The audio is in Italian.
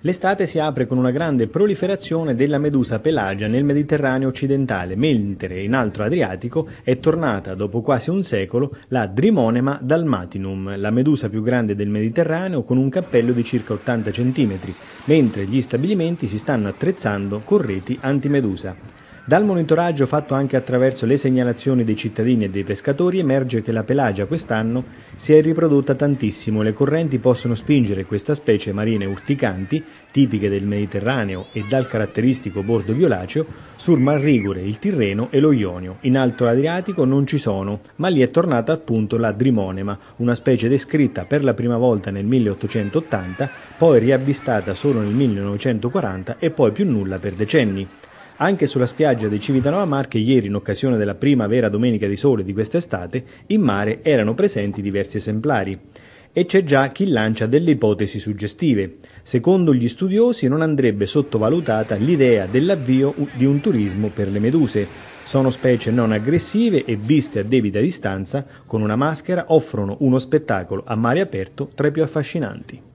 L'estate si apre con una grande proliferazione della medusa pelagia nel Mediterraneo occidentale, mentre in altro Adriatico è tornata dopo quasi un secolo la Drimonema dalmatinum, la medusa più grande del Mediterraneo con un cappello di circa 80 cm, mentre gli stabilimenti si stanno attrezzando con reti antimedusa. Dal monitoraggio fatto anche attraverso le segnalazioni dei cittadini e dei pescatori emerge che la pelagia quest'anno si è riprodotta tantissimo, le correnti possono spingere questa specie marine urticanti, tipiche del Mediterraneo e dal caratteristico bordo violaceo, sul Mar Rigure, il Tirreno e lo Ionio. In alto Adriatico non ci sono, ma lì è tornata appunto la Drimonema, una specie descritta per la prima volta nel 1880, poi riavvistata solo nel 1940 e poi più nulla per decenni. Anche sulla spiaggia di Civitanova Marche ieri, in occasione della prima vera domenica di sole di quest'estate, in mare erano presenti diversi esemplari. E c'è già chi lancia delle ipotesi suggestive. Secondo gli studiosi non andrebbe sottovalutata l'idea dell'avvio di un turismo per le meduse. Sono specie non aggressive e viste a debita distanza, con una maschera offrono uno spettacolo a mare aperto tra i più affascinanti.